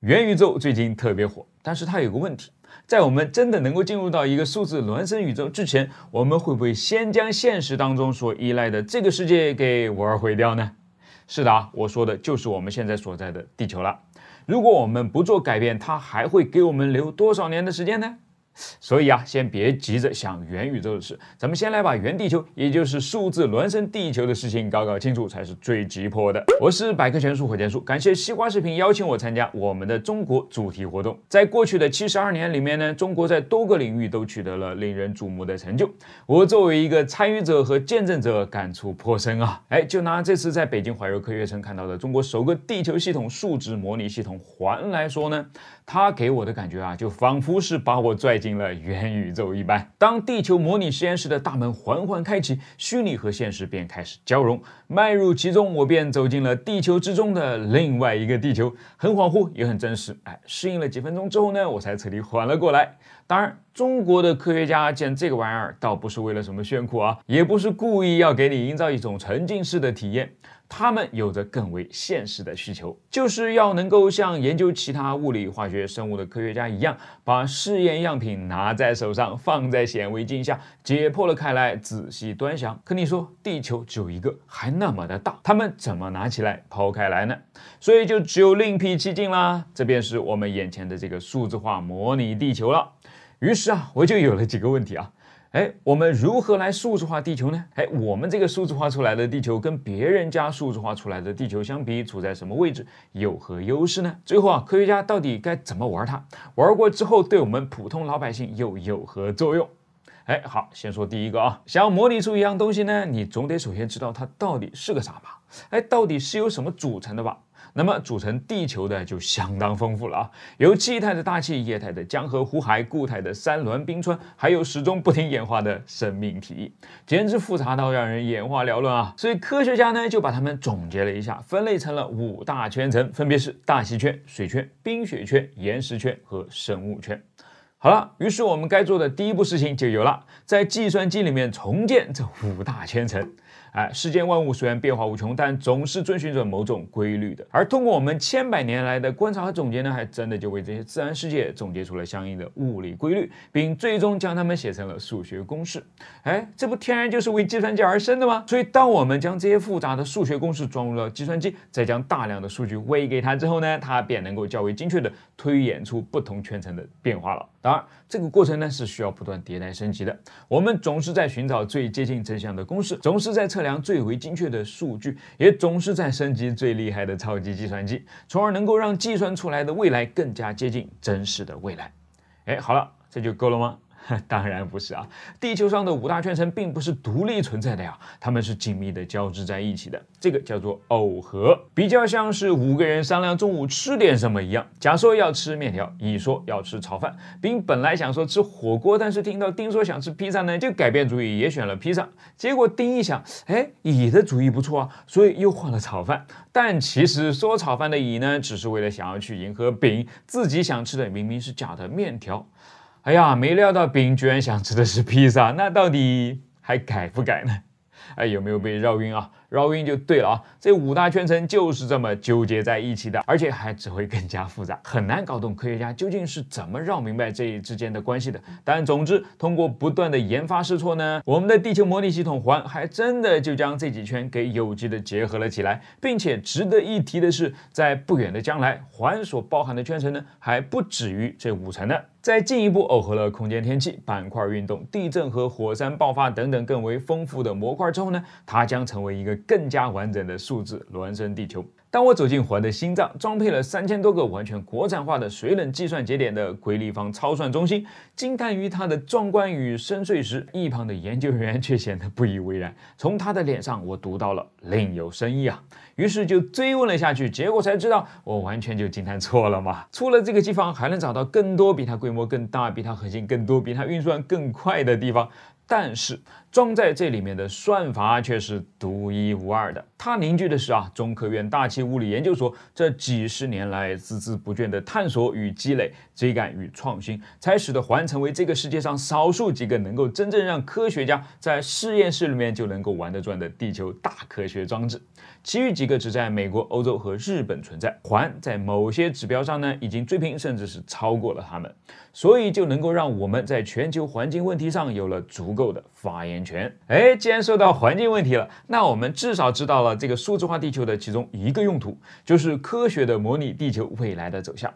元宇宙最近特别火，但是它有个问题，在我们真的能够进入到一个数字孪生宇宙之前，我们会不会先将现实当中所依赖的这个世界给玩儿毁掉呢？是的，啊，我说的就是我们现在所在的地球了。如果我们不做改变，它还会给我们留多少年的时间呢？所以啊，先别急着想元宇宙的事，咱们先来把原地球，也就是数字孪生地球的事情搞搞清楚，才是最急迫的。我是百科全书火箭叔，感谢西瓜视频邀请我参加我们的中国主题活动。在过去的七十二年里面呢，中国在多个领域都取得了令人瞩目的成就。我作为一个参与者和见证者，感触颇深啊。哎，就拿这次在北京怀柔科学城看到的中国首个地球系统数值模拟系统环来说呢，它给我的感觉啊，就仿佛是把我拽进。了元宇宙一般，当地球模拟实验室的大门缓缓开启，虚拟和现实便开始交融。迈入其中，我便走进了地球之中的另外一个地球，很恍惚，也很真实。哎，适应了几分钟之后呢，我才彻底缓了过来。当然。中国的科学家建这个玩意儿，倒不是为了什么炫酷啊，也不是故意要给你营造一种沉浸式的体验。他们有着更为现实的需求，就是要能够像研究其他物理、化学、生物的科学家一样，把试验样品拿在手上，放在显微镜下解剖了开来，仔细端详。可你说，地球只有一个，还那么的大，他们怎么拿起来剖开来呢？所以就只有另辟蹊径啦。这便是我们眼前的这个数字化模拟地球了。于是啊，我就有了几个问题啊，哎，我们如何来数字化地球呢？哎，我们这个数字化出来的地球跟别人家数字化出来的地球相比，处在什么位置？有何优势呢？最后啊，科学家到底该怎么玩它？玩过之后，对我们普通老百姓又有何作用？哎，好，先说第一个啊，想要模拟出一样东西呢，你总得首先知道它到底是个啥吧？哎，到底是由什么组成的吧？那么组成地球的就相当丰富了啊，有气态的大气、液态的江河湖海、固态的山峦冰川，还有始终不停演化的生命体，简直复杂到让人眼花缭乱啊！所以科学家呢就把它们总结了一下，分类成了五大圈层，分别是大气圈、水圈、冰雪圈、岩石圈和生物圈。好了，于是我们该做的第一步事情就有了，在计算机里面重建这五大圈层。哎，世间万物虽然变化无穷，但总是遵循着某种规律的。而通过我们千百年来的观察和总结呢，还真的就为这些自然世界总结出了相应的物理规律，并最终将它们写成了数学公式。哎，这不天然就是为计算机而生的吗？所以，当我们将这些复杂的数学公式装入了计算机，再将大量的数据喂给它之后呢，它便能够较为精确地推演出不同圈层的变化了。当然这个过程呢是需要不断迭代升级的。我们总是在寻找最接近真相的公式，总是在测。测量最为精确的数据，也总是在升级最厉害的超级计算机，从而能够让计算出来的未来更加接近真实的未来。哎，好了，这就够了吗？当然不是啊！地球上的五大圈层并不是独立存在的呀，它们是紧密的交织在一起的，这个叫做耦合，比较像是五个人商量中午吃点什么一样。甲说要吃面条，乙说要吃炒饭，丙本来想说吃火锅，但是听到丁说想吃披萨呢，就改变主意也选了披萨。结果丁一想，哎，乙的主意不错啊，所以又换了炒饭。但其实说炒饭的乙呢，只是为了想要去迎合丙自己想吃的，明明是假的面条。哎呀，没料到饼居然想吃的是披萨，那到底还改不改呢？哎，有没有被绕晕啊？绕晕就对了啊！这五大圈层就是这么纠结在一起的，而且还只会更加复杂，很难搞懂科学家究竟是怎么绕明白这之间的关系的。但总之，通过不断的研发试错呢，我们的地球模拟系统环还真的就将这几圈给有机的结合了起来，并且值得一提的是，在不远的将来，环所包含的圈层呢还不止于这五层呢。在进一步耦合了空间天气、板块运动、地震和火山爆发等等更为丰富的模块之后呢，它将成为一个。更加完整的数字孪生地球。当我走进环的心脏，装配了三千多个完全国产化的水冷计算节点的硅立方超算中心，惊叹于它的壮观与深邃时，一旁的研究员却显得不以为然。从他的脸上，我读到了另有深意啊。于是就追问了下去，结果才知道，我完全就惊叹错了嘛。出了这个机房，还能找到更多比它规模更大、比它核心更多、比它运算更快的地方。但是装在这里面的算法却是独一无二的，它凝聚的是啊中科院大气物理研究所这几十年来孜孜不倦的探索与积累。追赶与创新，才使得环成为这个世界上少数几个能够真正让科学家在实验室里面就能够玩得转的地球大科学装置。其余几个只在美国、欧洲和日本存在。环在某些指标上呢，已经追平，甚至是超过了他们，所以就能够让我们在全球环境问题上有了足够的发言权。哎，既然说到环境问题了，那我们至少知道了这个数字化地球的其中一个用途，就是科学的模拟地球未来的走向。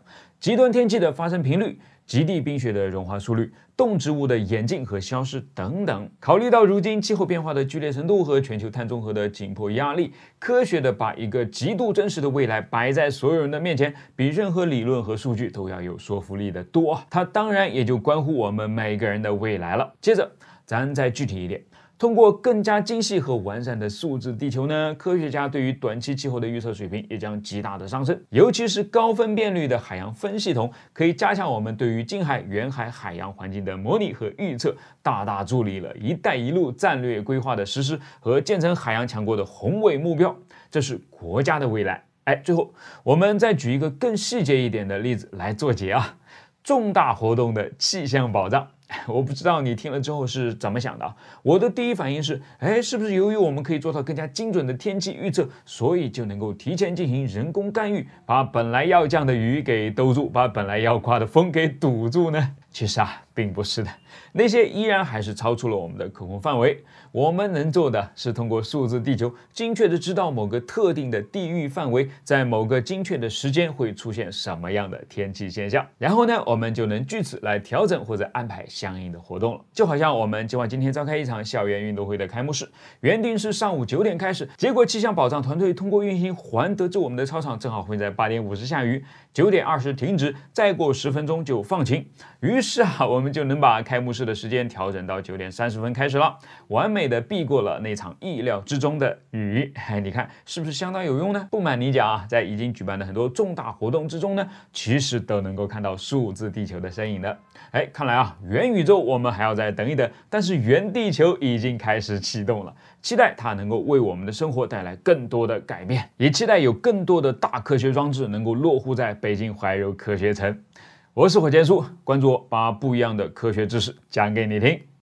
极端天气的发生频率、极地冰雪的融化速率、动植物的演进和消失等等，考虑到如今气候变化的剧烈程度和全球碳中和的紧迫压力，科学的把一个极度真实的未来摆在所有人的面前，比任何理论和数据都要有说服力的多。它当然也就关乎我们每个人的未来了。接着，咱再具体一点。通过更加精细和完善的数字地球呢，科学家对于短期气候的预测水平也将极大的上升。尤其是高分辨率的海洋分系统，可以加强我们对于近海、远海海洋环境的模拟和预测，大大助力了一带一路战略规划的实施和建成海洋强国的宏伟目标。这是国家的未来。哎，最后我们再举一个更细节一点的例子来做结啊，重大活动的气象保障。我不知道你听了之后是怎么想的。我的第一反应是：哎，是不是由于我们可以做到更加精准的天气预测，所以就能够提前进行人工干预，把本来要降的雨给兜住，把本来要刮的风给堵住呢？其实啊，并不是的。那些依然还是超出了我们的可控范围。我们能做的是通过数字地球，精确地知道某个特定的地域范围，在某个精确的时间会出现什么样的天气现象，然后呢，我们就能据此来调整或者安排相应的活动了。就好像我们计划今天召开一场校园运动会的开幕式，原定是上午九点开始，结果气象保障团队通过运行环得知，我们的操场正好会在八点五十下雨，九点二十停止，再过十分钟就放晴。于是啊，我们就能把开幕式的时间调整到九点三十分开始了，完美的避过了那场意料之中的雨。哎，你看是不是相当有用呢？不瞒你讲啊，在已经举办了很多重大活动之中呢，其实都能够看到数字地球的身影的。哎，看来啊，元宇宙我们还要再等一等，但是元地球已经开始启动了，期待它能够为我们的生活带来更多的改变，也期待有更多的大科学装置能够落户在北京怀柔科学城。我是火箭叔，关注我，把不一样的科学知识讲给你听。